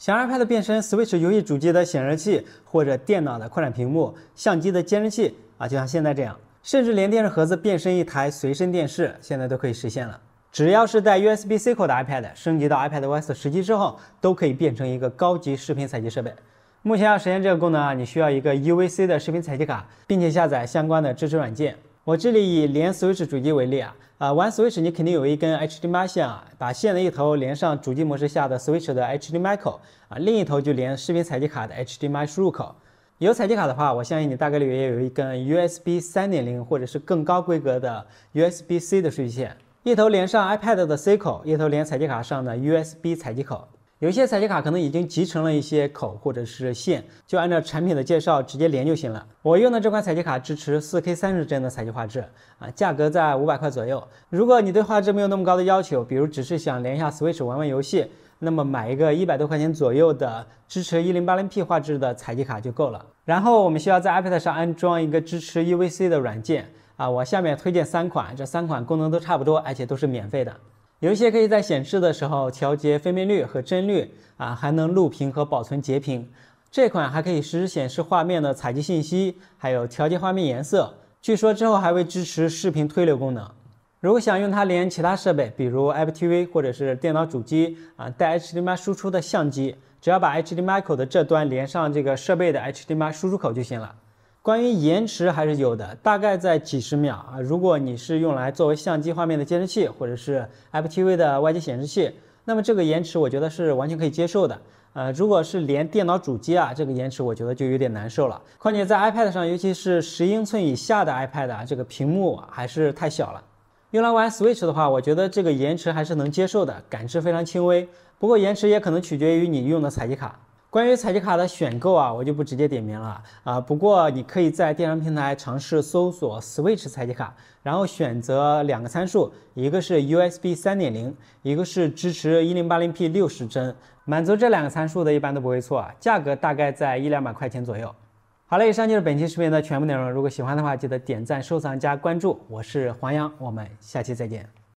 小 iPad 变身 Switch 游戏主机的显示器，或者电脑的扩展屏幕、相机的监视器啊，就像现在这样，甚至连电视盒子变身一台随身电视，现在都可以实现了。只要是带 USB-C 口的 iPad，升级到 iPadOS 十级之后，都可以变成一个高级视频采集设备。目前要实现这个功能啊，你需要一个 UVC 的视频采集卡，并且下载相关的支持软件。我这里以连 Switch 主机为例啊，啊玩 Switch 你肯定有一根 HDMI 线啊，把线的一头连上主机模式下的 Switch 的 HDMI 口啊，另一头就连视频采集卡的 HDMI 输入口。有采集卡的话，我相信你大概率也有一根 USB 三点零或者是更高规格的 USB C 的数据线，一头连上 iPad 的 C 口，一头连采集卡上的 USB 采集口。有些采集卡可能已经集成了一些口或者是线，就按照产品的介绍直接连就行了。我用的这款采集卡支持 4K 30帧的采集画质，啊，价格在五百块左右。如果你对画质没有那么高的要求，比如只是想连一下 Switch 玩玩游戏，那么买一个一百多块钱左右的支持 1080P 画质的采集卡就够了。然后我们需要在 iPad 上安装一个支持 UVC 的软件，啊，我下面推荐三款，这三款功能都差不多，而且都是免费的。有一些可以在显示的时候调节分辨率和帧率啊，还能录屏和保存截屏。这款还可以实时显示画面的采集信息，还有调节画面颜色。据说之后还会支持视频推流功能。如果想用它连其他设备，比如 Apple TV 或者是电脑主机啊，带 HDMI 输出的相机，只要把 HDMI 口的这端连上这个设备的 HDMI 输出口就行了。关于延迟还是有的，大概在几十秒啊。如果你是用来作为相机画面的监视器，或者是 Apple TV 的外接显示器，那么这个延迟我觉得是完全可以接受的。呃，如果是连电脑主机啊，这个延迟我觉得就有点难受了。况且在 iPad 上，尤其是十英寸以下的 iPad 啊，这个屏幕还是太小了。用来玩 Switch 的话，我觉得这个延迟还是能接受的，感知非常轻微。不过延迟也可能取决于你用的采集卡。关于采集卡的选购啊，我就不直接点名了啊。不过你可以在电商平台尝试搜索 Switch 采集卡，然后选择两个参数，一个是 USB 三点零，一个是支持一零八零 P 六十帧，满足这两个参数的，一般都不会错啊。价格大概在一两百块钱左右。好了，以上就是本期视频的全部内容。如果喜欢的话，记得点赞、收藏、加关注。我是黄洋，我们下期再见。